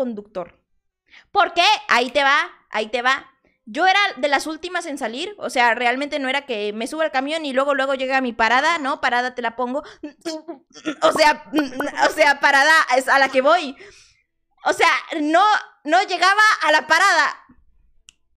conductor. ¿Por qué? Ahí te va, ahí te va. Yo era de las últimas en salir, o sea, realmente no era que me suba al camión y luego luego llega a mi parada, no, parada te la pongo. O sea, o sea, parada es a la que voy. O sea, no no llegaba a la parada.